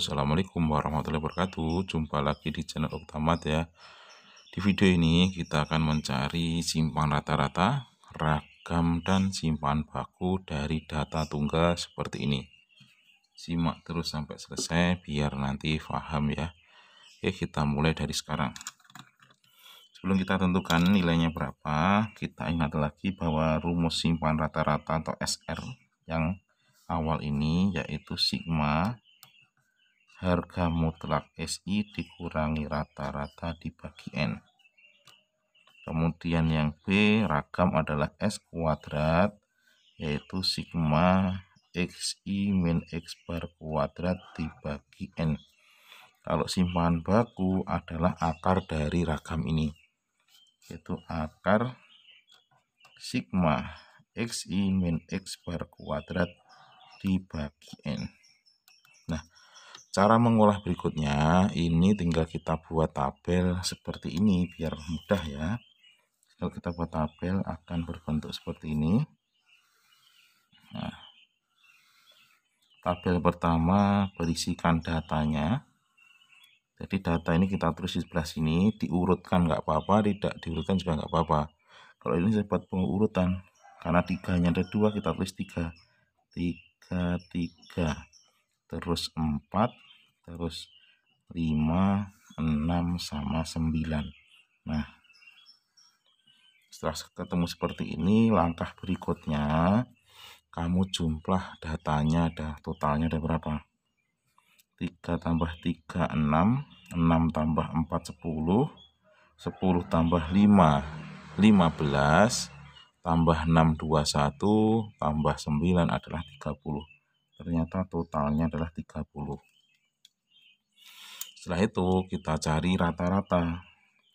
assalamualaikum warahmatullahi wabarakatuh jumpa lagi di channel Oktamat ya di video ini kita akan mencari simpan rata-rata ragam dan simpan baku dari data tunggal seperti ini simak terus sampai selesai biar nanti paham ya Oke kita mulai dari sekarang sebelum kita tentukan nilainya berapa kita ingat lagi bahwa rumus simpan rata-rata atau SR yang awal ini yaitu sigma harga mutlak SI dikurangi rata-rata dibagi N. Kemudian yang B ragam adalah S kuadrat yaitu sigma XI min X bar kuadrat dibagi N. Kalau simpanan baku adalah akar dari ragam ini yaitu akar sigma XI min X bar kuadrat dibagi N. Cara mengolah berikutnya, ini tinggal kita buat tabel seperti ini biar mudah ya. Kalau kita buat tabel akan berbentuk seperti ini. Nah, tabel pertama berisikan datanya. Jadi data ini kita tulis di sebelah sini, diurutkan nggak apa-apa, tidak diurutkan juga nggak apa-apa. Kalau ini saya buat pengurutan, karena tiganya ada dua kita tulis tiga, tiga, tiga terus 4, terus 5, 6, sama 9. Nah, setelah ketemu seperti ini, langkah berikutnya, kamu jumlah datanya, ada totalnya ada berapa? 3 tambah 3, 6, 6 tambah 4, 10, 10 tambah 5, 15, tambah 6, 21, tambah 9 adalah 30 ternyata totalnya adalah 30 setelah itu kita cari rata-rata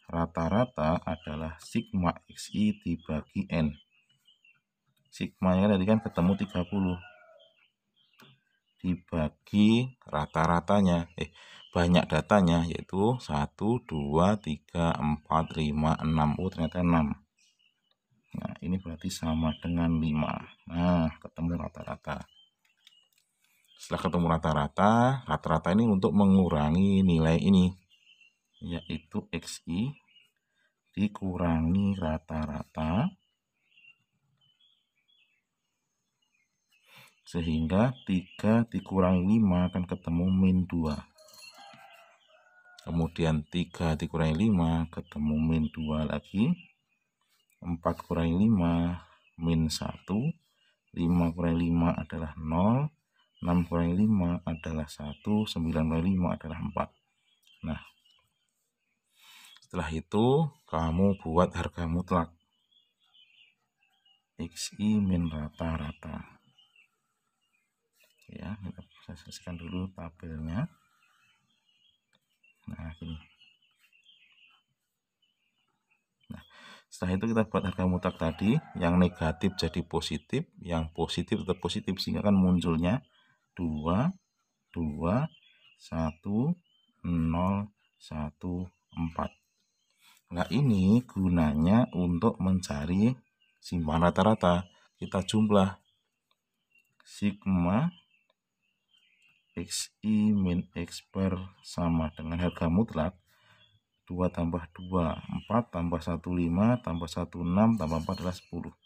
rata-rata adalah sigma xi dibagi n sigma yang tadi kan ketemu 30 dibagi rata-ratanya eh banyak datanya yaitu 1 2 3 4 5 6 oh ternyata 6 nah ini berarti sama dengan 5 nah ketemu rata-rata setelah ketemu rata-rata, rata-rata ini untuk mengurangi nilai ini, yaitu XI dikurangi rata-rata sehingga 3 dikurangi 5 akan ketemu min 2 kemudian 3 dikurangi 5 ketemu min 2 lagi 4 kurangi 5 min 1 5 kurangi 5 adalah 0 6 kurangi 5 adalah 1, 9 kurangi 5 adalah 4. Nah, setelah itu kamu buat harga mutlak. XI min rata-rata. Ya, kita selesaikan dulu tabelnya. Nah, gini. Nah, setelah itu kita buat harga mutlak tadi, yang negatif jadi positif, yang positif tetap positif sehingga kan munculnya 2 2 1 0 1 4 Nah ini gunanya untuk mencari simpan rata-rata kita jumlah sigma xi min x per sama dengan harga mutlak 2 tambah 2 4 tambah 1 5 tambah 1 6 tambah 4 adalah 10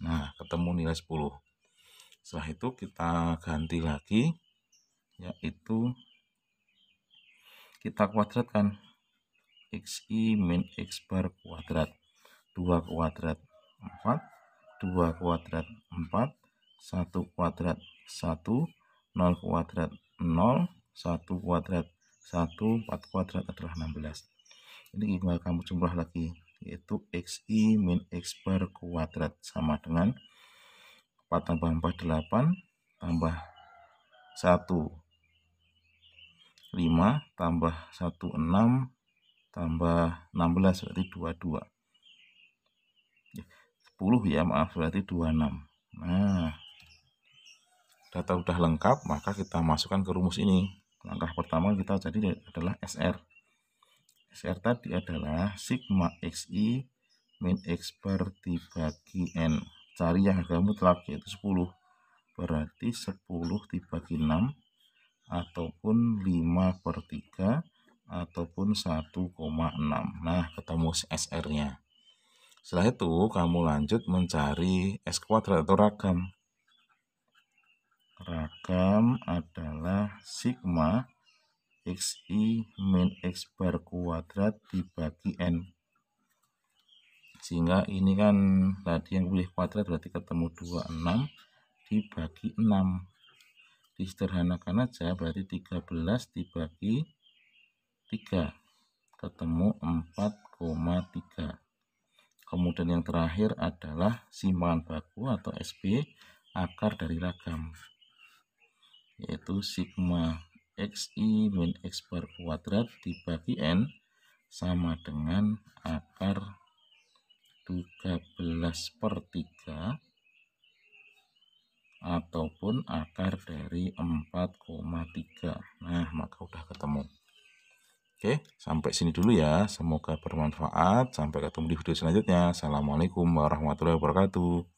nah ketemu nilai 10 setelah itu kita ganti lagi yaitu kita kuadratkan xi min x bar kuadrat 2 kuadrat 4 2 kuadrat 4 1 kuadrat 1 0 kuadrat 0 1 kuadrat 1 4 kuadrat adalah 16 ini tinggal kamu jumlah lagi yaitu xi min x bar kuadrat sama dengan 4 tambah 4 8 tambah 1 5 tambah 1 6 tambah 16 berarti 22 10 ya, ya maaf berarti 26 nah data sudah lengkap maka kita masukkan ke rumus ini langkah pertama kita jadi adalah SR SR tadi adalah sigma XI min X bar dibagi N cari yang harga mutlak yaitu 10 berarti 10 dibagi 6 ataupun 5 per 3 ataupun 1,6 nah ketemu SR nya setelah itu kamu lanjut mencari S kuadrat atau ragam ragam adalah sigma xi min x bar kuadrat dibagi n sehingga ini kan tadi yang pilih kuadrat berarti ketemu 26 dibagi 6 disederhanakan aja berarti 13 dibagi 3 ketemu 4,3 kemudian yang terakhir adalah simpangan baku atau SP akar dari ragam yaitu sigma xi min x bar kuadrat dibagi n sama dengan akar 13 per 3 ataupun akar dari 4,3 nah maka udah ketemu oke sampai sini dulu ya semoga bermanfaat sampai ketemu di video selanjutnya assalamualaikum warahmatullahi wabarakatuh